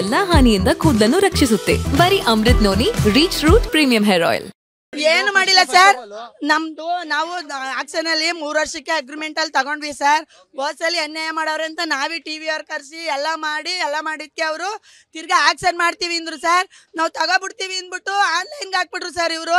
ಎಲ್ಲಾ ಹಾನಿಯಿಂದ ಕೂದಲನ್ನು ರಕ್ಷಿಸುತ್ತೆ ಬರೀ Amrut noni reach root premium hair oil ಏನು ಮಾಡಿಲ್ಲ ಸರ್ ನಮ್ದು ನಾವು ಆಕ್ಷನ್ ಅಲ್ಲಿ ಮೂರ್ ವರ್ಷಕ್ಕೆ ಅಗ್ರಿಮೆಂಟ್ ಅಲ್ಲಿ ತಗೊಂಡ್ವಿ ಸರ್ ಅಲ್ಲಿ ಅನ್ಯಾಯ ಮಾಡೋರು ಅಂತ ನಾವೇ ಟಿವಿ ಅವ್ರು ಕರೆಸಿ ಎಲ್ಲ ಮಾಡಿ ಎಲ್ಲ ಮಾಡಿದ್ಕೆ ಅವರು ತಿರ್ಗಾ ಆಕ್ಷನ್ ಮಾಡ್ತೀವಿ ಅಂದ್ರು ಸರ್ ನಾವು ತಗೋಬಿಡ್ತೀವಿ ಅಂದ್ಬಿಟ್ಟು ಆನ್ಲೈನ್ಗೆ ಹಾಕ್ಬಿಟ್ರು ಸರ್ ಇವರು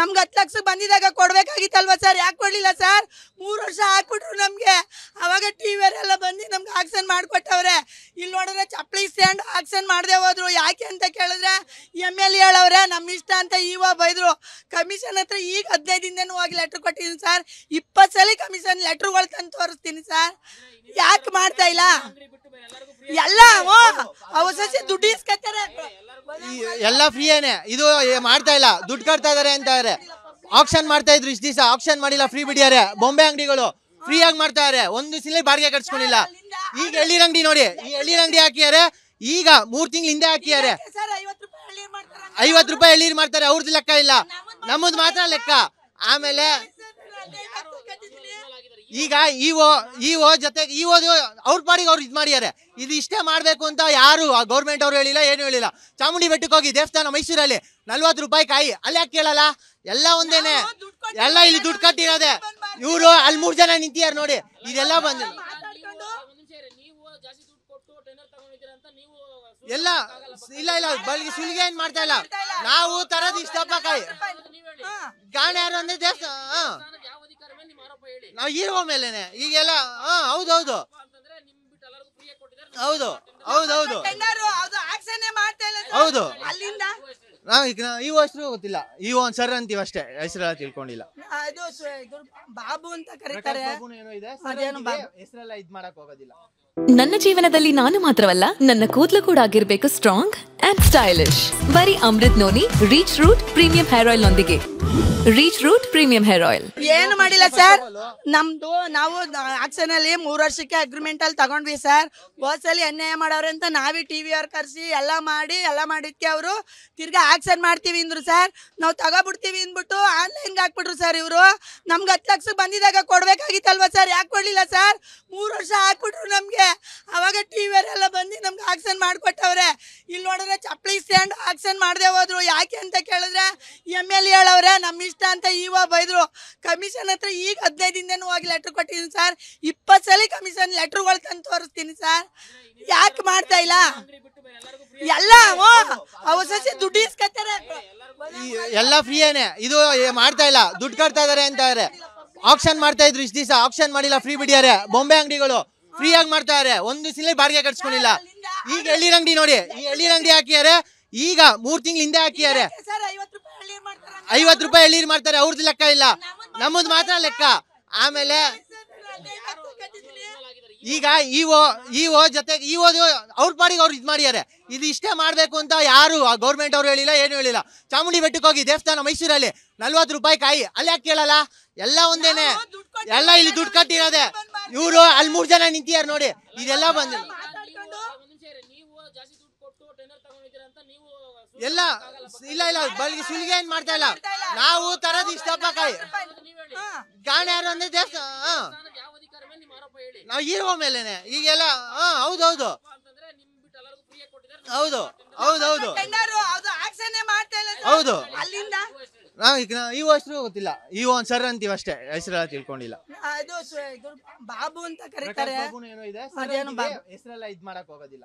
ನಮ್ಗೆ ಹತ್ತು ಲಕ್ಷಕ್ಕೆ ಬಂದಿದಾಗ ಕೊಡ್ಬೇಕಾಗಿತ್ತಲ್ವ ಸರ್ ಯಾಕೆ ಕೊಡ್ಲಿಲ್ಲ ಸರ್ ಮೂರು ವರ್ಷ ಹಾಕ್ಬಿಟ್ರು ನಮಗೆ ಅವಾಗ ಟಿವಿ ಅವರೆಲ್ಲ ಬಂದು ನಮ್ಗೆ ಆಕ್ಷನ್ ಮಾಡ್ಕೊಟ್ಟವ್ರೆ ಇಲ್ಲಿ ನೋಡಿದ್ರೆ ಚಪ್ಪಲಿ ಸ್ಟ್ಯಾಂಡ್ ಆಕ್ಷನ್ ಮಾಡದೆ ಹೋದ್ರು ಯಾಕೆ ಅಂತ ಕೇಳಿದ್ರೆ ಎಮ್ ಎಲ್ ಎಳವ್ರೆ ನಮ್ಮ ಇಷ್ಟ ಅಂತ ಈವ ಬೈದ್ರು ಕಮಿಷನ್ ಹತ್ರ ಈಗ ಹದಿನೈದಿಂದನೂ ಹೋಗಿ ಲೆಟ್ರ್ ಕೊಟ್ಟಿದ್ದೀನಿ ಸರ್ ಇಪ್ಪತ್ತು ಸಲ ಕಮಿಷನ್ ಲೆಟ್ರ್ಗಳು ತಂದು ತೋರಿಸ್ತೀನಿ ಸರ್ ಯಾಕೆ ಮಾಡ್ತಾ ಇಲ್ಲ ಎಲ್ಲ ಸಸಿ ದುಡ್ಡು ಇಸ್ಕತ್ತಾರೆ ಎಲ್ಲ ಫ್ರೀಯೇನೆ ಇದು ಮಾಡ್ತಾ ಇಲ್ಲ ದುಡ್ಡು ಕಟ್ತಾ ಇದಾರೆ ಅಂತ ಆಕ್ಷನ್ ಮಾಡ್ತಾ ಇದ್ರು ಇಷ್ಟು ದಿವಸ ಆಪ್ಷನ್ ಮಾಡಿಲ್ಲ ಫ್ರೀ ಬಿಡಿಯಾರೆ ಬೊಂಬೆ ಅಂಗಡಿಗಳು ಫ್ರೀಯಾಗಿ ಮಾಡ್ತಾ ಇದಾರೆ ಒಂದು ಸಿಲೆ ಬಾಡಿಗೆ ಕಟ್ಸ್ಕೊಂಡಿಲ್ಲ ಈಗ ಎಳ್ಳೀರ್ ಅಂಗಡಿ ನೋಡಿ ಈ ಎಳ್ಳಿ ಅಂಗಡಿ ಹಾಕಿದ್ದಾರೆ ಈಗ ಮೂರ್ ತಿಂಗಳ ಹಿಂದೆ ಹಾಕಿದ್ದಾರೆ ಐವತ್ ರೂಪಾಯಿ ಎಳ್ಳೀರ್ ಮಾಡ್ತಾರೆ ಅವ್ರದ್ದು ಲೆಕ್ಕ ಇಲ್ಲ ನಮ್ಮದ್ ಮಾತ್ರ ಲೆಕ್ಕ ಆಮೇಲೆ ಈಗ ಇಒ ಇಒ ಜೊತೆಗೆ ಇವೋ ಅವ್ರ ಪಾಡಿಗೆ ಅವ್ರು ಇದ್ ಮಾಡಿದ್ದಾರೆ ಇದು ಇಷ್ಟೇ ಮಾಡಬೇಕು ಅಂತ ಯಾರು ಗೌರ್ಮೆಂಟ್ ಅವ್ರು ಹೇಳಿಲ್ಲ ಏನು ಹೇಳಿಲ್ಲ ಚಾಮುಂಡಿ ಬೆಟ್ಟಕ್ಕೆ ಹೋಗಿ ದೇವಸ್ಥಾನ ಮೈಸೂರಲ್ಲಿ ನಲ್ವತ್ತು ರೂಪಾಯಿ ಕಾಯಿ ಅಲ್ಲಿ ಯಾಕೆ ಕೇಳಲ್ಲ ಎಲ್ಲ ಒಂದೇನೆ ಎಲ್ಲ ಇಲ್ಲಿ ದುಡ್ಡು ಕಟ್ಟಿರೋದೆ ಇವರು ಅಲ್ಲಿ ಮೂರ್ ಜನ ನಿಂತಿದ್ದಾರೆ ನೋಡಿ ಇದೆಲ್ಲ ಬಂದ್ರು ಎಲ್ಲ ಇಲ್ಲ ಇಲ್ಲ ಬಳಿಗೆ ಸುಲಿಗೆ ಏನ್ ಮಾಡ್ತಾ ಇಲ್ಲ ನಾವು ತರದ್ ಇಷ್ಟಪ್ಪ ಕೈ ಗಾಣೆ ಯಾರು ಅಂದ್ರೆ ದೇವಸ್ಥಾನ ನಾವು ಹೀರೋ ಮೇಲೆನೆ ಈಗೆಲ್ಲ ಹಾ ಹೌದೌದು ಹೌದು ಹೌದೌದು ಹೌದು ನಾವು ಈಗ ಈ ಹೆಸರು ಗೊತ್ತಿಲ್ಲ ಈ ಒಂದ್ ಸರ್ ಅಂತೀವಿ ಅಷ್ಟೇ ಹೆಸರೆಲ್ಲ ತಿಳ್ಕೊಂಡಿಲ್ಲ ಬಾಬು ಅಂತ ಕರೀತಾರೆ ಹೆಸರೆಲ್ಲ ಇದ್ ಮಾಡಕ್ ಹೋಗೋದಿಲ್ಲ ನನ್ನ ಜೀವನದಲ್ಲಿ ನಾನು ಮಾತ್ರವಲ್ಲ ನನ್ನ ಕೂದಲು ಕೂಡ ಆಗಿರ್ಬೇಕು ಸ್ಟ್ರಾಂಗ್ ಅಂಡ್ ಸ್ಟೈಲಿಶ್ ಬರೀ Amrut noni reach root premium hair oil reach root premium hair oil ಏನು ಮಾಡಿಲ್ಲ ಸರ್ ನಮ್ದು ನಾವು ಆಕ್ಷನ್ ಅಲ್ಲಿ ಮೂರ್ ವರ್ಷಕ್ಕೆ ಅಗ್ರಿಮೆಂಟ್ ಅಲ್ಲಿ ತಗೊಂಡ್ವಿ ಸರ್ ಬಸ್ ಅಲ್ಲಿ ಅನ್ಯಾಯ ಮಾಡವ್ರೆ ಅಂತ ನಾವೇ ಟಿ ವಿ ಅವ್ರ ಕರ್ಸಿ ಎಲ್ಲ ಮಾಡಿ ಎಲ್ಲ ಮಾಡಿದ್ಕೆ ಅವರು ತಿರ್ಗಾ ಆಕ್ಷನ್ ಮಾಡ್ತೀವಿ ಅಂದ್ರು ಸರ್ ನಾವು ತಗೋಬಿಡ್ತೀವಿ ಅಂದ್ಬಿಟ್ಟು ಆನ್ಲೈನ್ಗೆ ಹಾಕ್ಬಿಟ್ರು ಸರ್ ಇವರು ನಮ್ಗೆ ಹತ್ತು ಲಕ್ಷ ಬಂದಿದಾಗ ಕೊಡ್ಬೇಕಾಗಿತ್ತಲ್ವಾ ಸರ್ ಯಾಕೆ ಕೊಡ್ಲಿಲ್ಲ ಸರ್ ಮೂರು ವರ್ಷ ಹಾಕ್ಬಿಟ್ರು ನಮಗೆ ಅವಾಗ ಟಿವಿ ಅವರೆಲ್ಲ ಬಂದು ನಮ್ಗೆ ಆಕ್ಷನ್ ಮಾಡಿಕೊಟ್ಟವ್ರೆ ಇಲ್ಲಿ ನೋಡಿದ್ರೆ ಚಪ್ಪಲಿ ಸ್ಟ್ಯಾಂಡ್ ಆಕ್ಷನ್ ಮಾಡದೆ ಹೋದ್ರು ಯಾಕೆ ಅಂತ ಕೇಳಿದ್ರೆ ಎಮ್ ಎಲ್ ಹೇಳವ್ರೆ ನಮ್ಮ ಇಷ್ಟ ಅಂತ ಈವ ಬೈದ್ರು ಕಮಿಷನ್ ಹತ್ರ ಈಗ ಹದಿನೈದು ದಿನನೂ ಹೋಗಿ ಲೆಟ್ರ್ ಕೊಟ್ಟಿದ್ದೀನಿ ಸರ್ ಇಪ್ಪತ್ತು ಸಲ ಕಮಿಷನ್ ಲೆಟ್ರ್ಗಳು ತಂದು ತೋರಿಸ್ತೀನಿ ಸರ್ ಯಾಕೆ ಮಾಡ್ತಾ ಇಲ್ಲ ಎಲ್ಲ ಸಸಿ ದುಡ್ಡು ಇಸ್ಕೊತಾರೆ ಎಲ್ಲ ಫ್ರೀಯೇನೆ ಇದು ಮಾಡ್ತಾ ಇಲ್ಲ ದುಡ್ಡು ಕಟ್ತಾ ಇದಾರೆ ಅಂತ ಇದಾರೆ ಆಕ್ಷನ್ ಮಾಡ್ತಾ ಇದ್ರು ಇಷ್ಟು ದಿವಸ ಆಪ್ಷನ್ ಮಾಡಿಲ್ಲ ಫ್ರೀ ಬಿಡಿಯಾರೆ ಬೊಂಬೆ ಅಂಗಡಿಗಳು ಫ್ರೀಯಾಗಿ ಆಗಿ ಮಾಡ್ತಾ ಇದಾರೆ ಒಂದು ಸಿಲೆ ಬಾಡಿಗೆ ಕಟ್ಸ್ಕೊಂಡಿಲ್ಲ ಈಗ ಎಳ್ಳಿ ಅಂಗಡಿ ನೋಡಿ ಈ ಎಳ್ಳಿ ಅಂಗಡಿ ಹಾಕಿದ್ದಾರೆ ಈಗ ಮೂರ್ ತಿಂಗಳ ಹಿಂದೆ ಹಾಕಿದಾರೆ ಐವತ್ ರೂಪಾಯಿ ಎಳ್ಳೀರ್ ಮಾಡ್ತಾರೆ ಅವ್ರದ್ದು ಲೆಕ್ಕ ಇಲ್ಲ ನಮ್ಮದು ಮಾತ್ರ ಲೆಕ್ಕ ಆಮೇಲೆ ಈಗ ಇಒ ಇಒ ಜೊತೆಗೆ ಇಒ ಅವ್ರ ಪಾಡಿಗೆ ಅವ್ರು ಇದ್ ಮಾಡಿದ್ದಾರೆ ಇದು ಇಷ್ಟೇ ಮಾಡಬೇಕು ಅಂತ ಯಾರು ಗೌರ್ಮೆಂಟ್ ಅವ್ರು ಹೇಳಿಲ್ಲ ಏನು ಹೇಳಿಲ್ಲ ಚಾಮುಂಡಿ ಬೆಟ್ಟಕ್ಕೆ ಹೋಗಿ ದೇವಸ್ಥಾನ ಮೈಸೂರಲ್ಲಿ ನಲ್ವತ್ ರೂಪಾಯಿ ಕಾಯಿ ಅಲ್ಲಿ ಯಾಕೆ ಕೇಳಲ್ಲ ಎಲ್ಲ ಒಂದೇನೆ ಎಲ್ಲ ಇಲ್ಲಿ ದುಡ್ಡು ಕಟ್ಟಿರೋದೆ ಇವರು ಅಲ್ಲಿ ಮೂರ್ ಜನ ನಿಂತಿದ್ದಾರೆ ನೋಡಿ ಇದೆಲ್ಲ ಬಂದ್ರು ಎಲ್ಲ ಇಲ್ಲ ಇಲ್ಲ ಬಳ್ಗಿ ಸುಲಿಗೆ ಏನ್ ಮಾಡ್ತಾ ಇಲ್ಲ ನಾವು ತರದ್ ಇಷ್ಟಪಕಾಯಿ ಕಾರಣ ಯಾರು ಅಂದ್ರೆ ದೇವಸ್ಥಾನ ನಾವು ಹೀರೋ ಮೇಲೆನೆ ಈಗೆಲ್ಲ ಹಾ ಹೌದೌದು ಹೌದು ಹೌದೌದು ಹೌದು ಈ ಹೆಸರು ಗೊತ್ತಿಲ್ಲ ಈ ಒಂದ್ ಸರ್ ಅಂತೀವಿ ಅಷ್ಟೇ ಹೆಸರೆಲ್ಲ ತಿಳ್ಕೊಂಡಿಲ್ಲ ಬಾಬು ಅಂತ ಕರೀತಾರೆ ಹೆಸರೆಲ್ಲ ಇದ್ ಮಾಡಕ್ ಹೋಗೋದಿಲ್ಲ